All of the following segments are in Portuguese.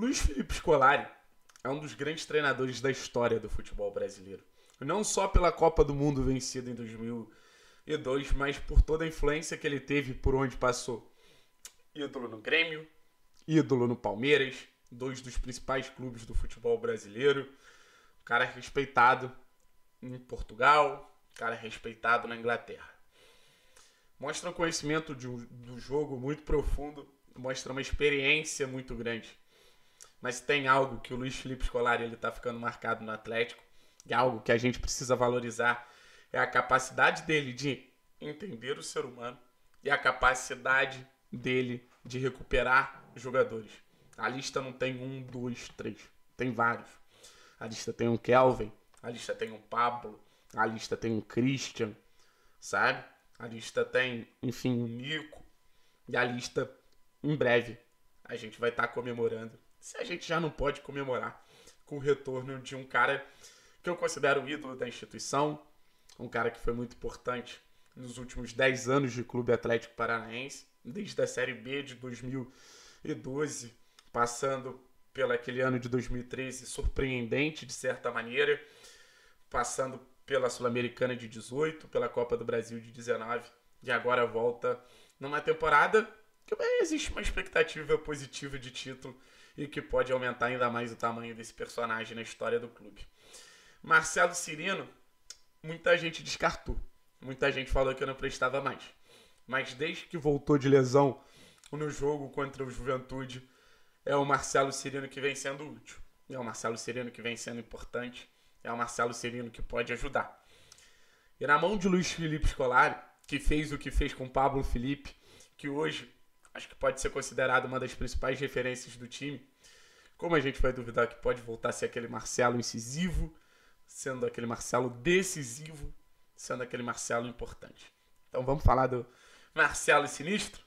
Luiz Felipe Scolari é um dos grandes treinadores da história do futebol brasileiro. Não só pela Copa do Mundo vencida em 2002, mas por toda a influência que ele teve por onde passou. Ídolo no Grêmio, ídolo no Palmeiras, dois dos principais clubes do futebol brasileiro. Um cara respeitado em Portugal, um cara respeitado na Inglaterra. Mostra um conhecimento de um, do jogo muito profundo, mostra uma experiência muito grande mas tem algo que o Luiz Felipe Scolari ele está ficando marcado no Atlético, e é algo que a gente precisa valorizar é a capacidade dele de entender o ser humano e a capacidade dele de recuperar jogadores. A lista não tem um, dois, três, tem vários. A lista tem um Kelvin, a lista tem um Pablo, a lista tem um Christian, sabe? A lista tem, enfim, um Nico. E a lista, em breve, a gente vai estar tá comemorando se a gente já não pode comemorar com o retorno de um cara que eu considero o ídolo da instituição, um cara que foi muito importante nos últimos 10 anos de Clube Atlético Paranaense, desde a Série B de 2012, passando pelo aquele ano de 2013 surpreendente de certa maneira, passando pela Sul-Americana de 18, pela Copa do Brasil de 19 e agora volta numa temporada que existe uma expectativa positiva de título e que pode aumentar ainda mais o tamanho desse personagem na história do clube. Marcelo Cirino, muita gente descartou. Muita gente falou que eu não prestava mais. Mas desde que voltou de lesão no jogo contra o Juventude, é o Marcelo Cirino que vem sendo útil. É o Marcelo Cirino que vem sendo importante. É o Marcelo Cirino que pode ajudar. E na mão de Luiz Felipe Scolari, que fez o que fez com Pablo Felipe, que hoje acho que pode ser considerado uma das principais referências do time. Como a gente vai duvidar que pode voltar a ser aquele Marcelo incisivo, sendo aquele Marcelo decisivo, sendo aquele Marcelo importante. Então vamos falar do Marcelo Sinistro?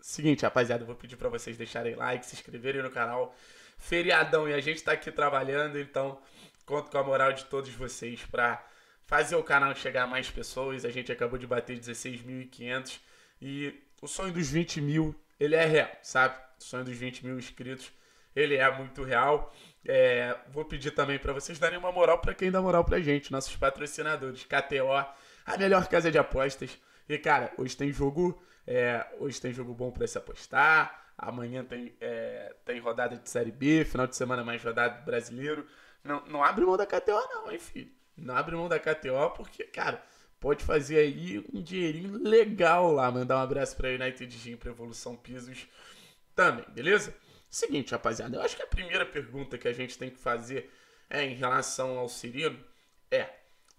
Seguinte, rapaziada, eu vou pedir para vocês deixarem like, se inscreverem no canal. Feriadão e a gente tá aqui trabalhando, então conto com a moral de todos vocês para fazer o canal chegar a mais pessoas. A gente acabou de bater 16.500 e o sonho dos 20 mil, ele é real, sabe? O sonho dos 20 mil inscritos, ele é muito real. É, vou pedir também para vocês darem uma moral para quem dá moral pra gente, nossos patrocinadores, KTO, a melhor casa de apostas. E, cara, hoje tem jogo. É, hoje tem jogo bom para se apostar. Amanhã tem, é, tem rodada de Série B, final de semana mais rodada do brasileiro. Não, não abre mão da KTO, não, hein, filho? Não abre mão da KTO, porque, cara, pode fazer aí um dinheirinho legal lá. Mandar um abraço para United Gym, para Evolução Pisos também, beleza? Seguinte, rapaziada, eu acho que a primeira pergunta que a gente tem que fazer é em relação ao Cirilo é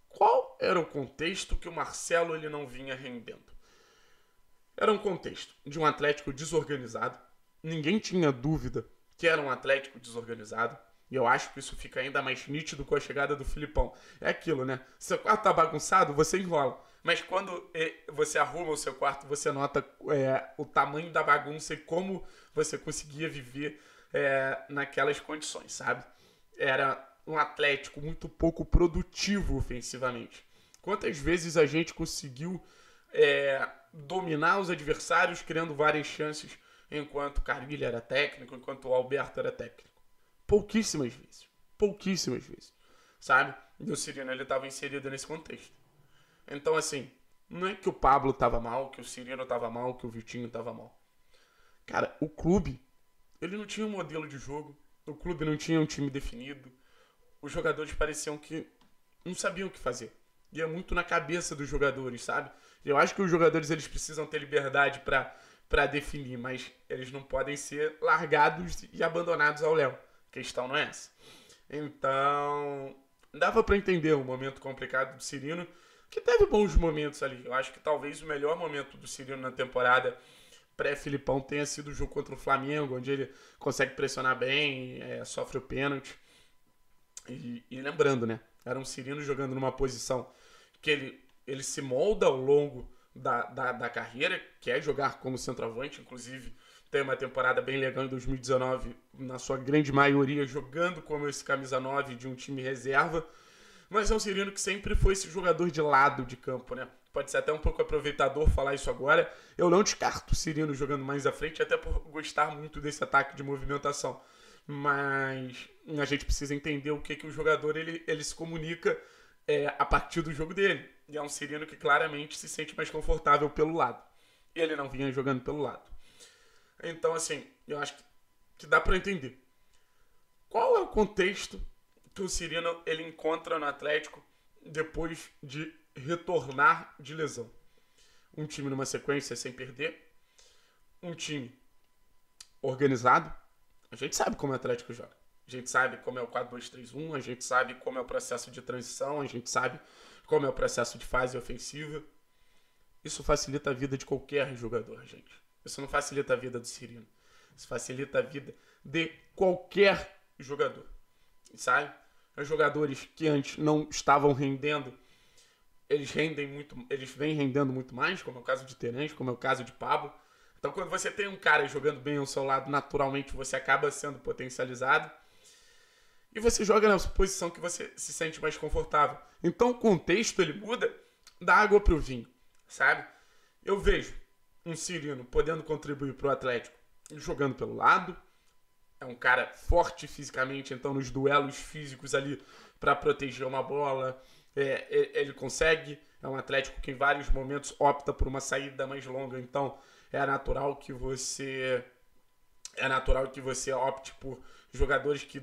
qual era o contexto que o Marcelo ele não vinha rendendo? Era um contexto de um Atlético desorganizado. Ninguém tinha dúvida que era um Atlético desorganizado e eu acho que isso fica ainda mais nítido com a chegada do Filipão. É aquilo, né? Seu quarto tá bagunçado, você enrola. Mas quando eh, você arruma o seu quarto, você nota é, o tamanho da bagunça e como você conseguia viver é, naquelas condições, sabe? Era um Atlético muito pouco produtivo ofensivamente. Quantas vezes a gente conseguiu é, dominar os adversários, criando várias chances, enquanto Carvilha era técnico, enquanto o Alberto era técnico pouquíssimas vezes. Pouquíssimas vezes. Sabe? E o Cirino ele estava inserido nesse contexto. Então, assim, não é que o Pablo estava mal, que o Cirino estava mal, que o Vitinho estava mal. Cara, o clube, ele não tinha um modelo de jogo, o clube não tinha um time definido, os jogadores pareciam que não sabiam o que fazer. E é muito na cabeça dos jogadores, sabe? Eu acho que os jogadores eles precisam ter liberdade para para definir, mas eles não podem ser largados e abandonados ao Léo questão não é essa. Então, dava para entender o momento complicado do Cirino, que teve bons momentos ali. Eu acho que talvez o melhor momento do Cirino na temporada pré-Filipão tenha sido o jogo contra o Flamengo, onde ele consegue pressionar bem, é, sofre o pênalti. E, e, lembrando, né? Era um Cirino jogando numa posição que ele, ele se molda ao longo da, da, da carreira, que é jogar como centroavante, inclusive tem uma temporada bem legal em 2019, na sua grande maioria jogando como esse camisa 9 de um time reserva. Mas é um Cirino que sempre foi esse jogador de lado de campo, né? Pode ser até um pouco aproveitador falar isso agora. Eu não descarto o Cirino jogando mais à frente, até por gostar muito desse ataque de movimentação. Mas a gente precisa entender o que, que o jogador ele, ele se comunica é, a partir do jogo dele. E é um Cirino que claramente se sente mais confortável pelo lado. Ele não vinha jogando pelo lado. Então, assim, eu acho que dá para entender. Qual é o contexto que o Cirino ele encontra no Atlético depois de retornar de lesão? Um time numa sequência sem perder, um time organizado. A gente sabe como o Atlético joga. A gente sabe como é o 4-2-3-1, a gente sabe como é o processo de transição, a gente sabe como é o processo de fase ofensiva. Isso facilita a vida de qualquer jogador, gente. Isso não facilita a vida do Cirino. Isso facilita a vida de qualquer jogador. Sabe? Os jogadores que antes não estavam rendendo, eles rendem muito, eles vêm rendendo muito mais, como é o caso de Terence, como é o caso de Pablo. Então, quando você tem um cara jogando bem ao seu lado, naturalmente você acaba sendo potencializado. E você joga na posição que você se sente mais confortável. Então, o contexto ele muda da água para o vinho, sabe? Eu vejo um Cirino podendo contribuir para o Atlético jogando pelo lado. É um cara forte fisicamente, então nos duelos físicos ali para proteger uma bola, é, é, ele consegue. É um Atlético que em vários momentos opta por uma saída mais longa, então é natural que você é natural que você opte por jogadores que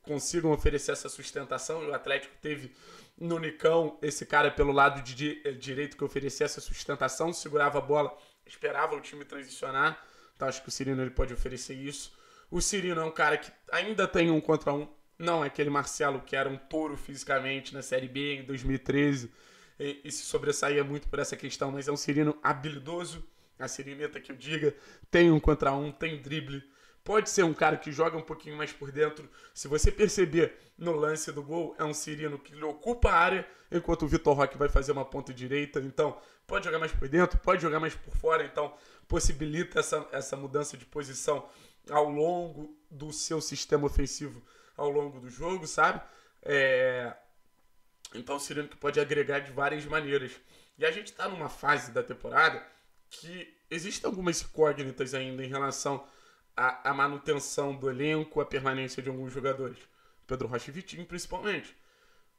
consigam oferecer essa sustentação. O Atlético teve no Nicão esse cara pelo lado de, de, direito que oferecia essa sustentação, segurava a bola esperava o time transicionar. Então acho que o Cirino ele pode oferecer isso. O Cirino é um cara que ainda tem um contra um. Não é aquele Marcelo que era um touro fisicamente na Série B em 2013 e, e se sobressaía muito por essa questão, mas é um Cirino habilidoso. A Sirineta que eu diga tem um contra um, tem drible, Pode ser um cara que joga um pouquinho mais por dentro. Se você perceber no lance do gol, é um Cirino que ocupa a área, enquanto o Vitor Roque vai fazer uma ponta direita. Então, pode jogar mais por dentro, pode jogar mais por fora. Então, possibilita essa, essa mudança de posição ao longo do seu sistema ofensivo, ao longo do jogo, sabe? É... Então, o Cirino que pode agregar de várias maneiras. E a gente está numa fase da temporada que existem algumas incógnitas ainda em relação a, a manutenção do elenco, a permanência de alguns jogadores. Pedro Rocha e Vitinho, principalmente.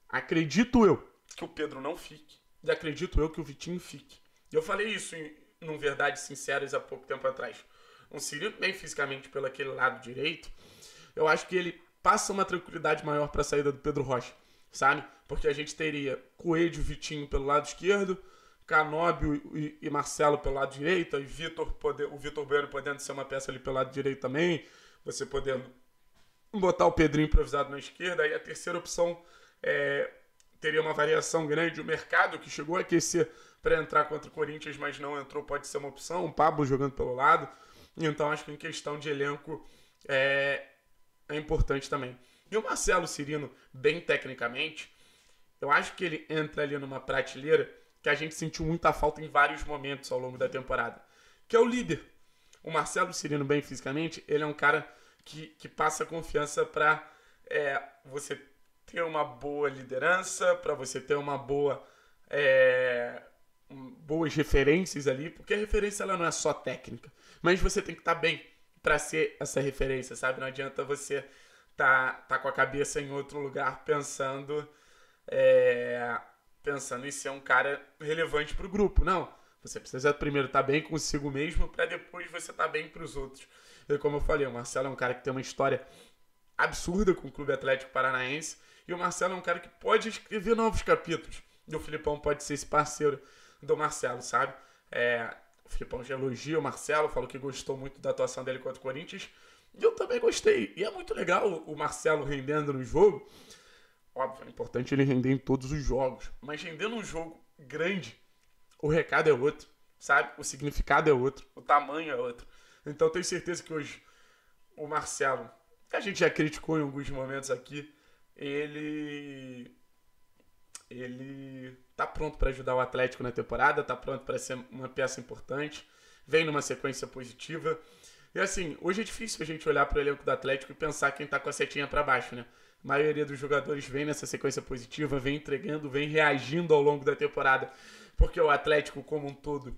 Acredito eu que o Pedro não fique. E acredito eu que o Vitinho fique. E eu falei isso em, num Verdades Sinceras há pouco tempo atrás. Um seria bem fisicamente pelo aquele lado direito, eu acho que ele passa uma tranquilidade maior para a saída do Pedro Rocha, sabe? Porque a gente teria Coelho e Vitinho pelo lado esquerdo, Canóbio e, e, Marcelo pelo lado direito, e Vitor poder, o Vitor Bueno podendo ser uma peça ali pelo lado direito também, você podendo botar o Pedrinho improvisado na esquerda, e a terceira opção é, teria uma variação grande. O mercado que chegou a aquecer para entrar contra o Corinthians, mas não entrou, pode ser uma opção. O Pablo jogando pelo lado. Então acho que em questão de elenco é, é importante também. E o Marcelo Cirino, bem tecnicamente, eu acho que ele entra ali numa prateleira que a gente sentiu muita falta em vários momentos ao longo da temporada, que é o líder. O Marcelo Cirino, bem fisicamente, ele é um cara que, que passa confiança para é, você ter uma boa liderança, para você ter uma boa é, boas referências ali, porque a referência ela não é só técnica, mas você tem que estar tá bem para ser essa referência, sabe? Não adianta você tá, tá com a cabeça em outro lugar pensando é, pensando em ser um cara relevante para o grupo. Não. Você precisa primeiro estar tá bem consigo mesmo para depois você estar tá bem para os outros. E como eu falei, o Marcelo é um cara que tem uma história absurda com o Clube Atlético Paranaense e o Marcelo é um cara que pode escrever novos capítulos. E o Filipão pode ser esse parceiro do Marcelo, sabe? É, o Filipão já elogia o Marcelo, falou que gostou muito da atuação dele contra o Corinthians. E eu também gostei. E é muito legal o Marcelo rendendo no jogo, Óbvio, é importante ele render em todos os jogos. Mas rendendo um jogo grande, o recado é outro, sabe? O significado é outro, o tamanho é outro. Então tenho certeza que hoje o Marcelo, que a gente já criticou em alguns momentos aqui, ele ele tá pronto para ajudar o Atlético na temporada, tá pronto para ser uma peça importante, vem numa sequência positiva. E assim, hoje é difícil a gente olhar para o elenco do Atlético e pensar quem tá com a setinha para baixo, né? A maioria dos jogadores vem nessa sequência positiva, vem entregando, vem reagindo ao longo da temporada, porque o Atlético como um todo,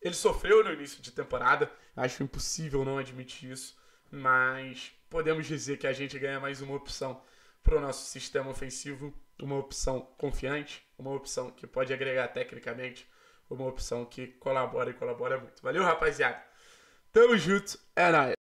ele sofreu no início de temporada, acho impossível não admitir isso, mas podemos dizer que a gente ganha mais uma opção para o nosso sistema ofensivo, uma opção confiante, uma opção que pode agregar tecnicamente, uma opção que colabora e colabora muito. Valeu, rapaziada. Tamo junto, é nóis.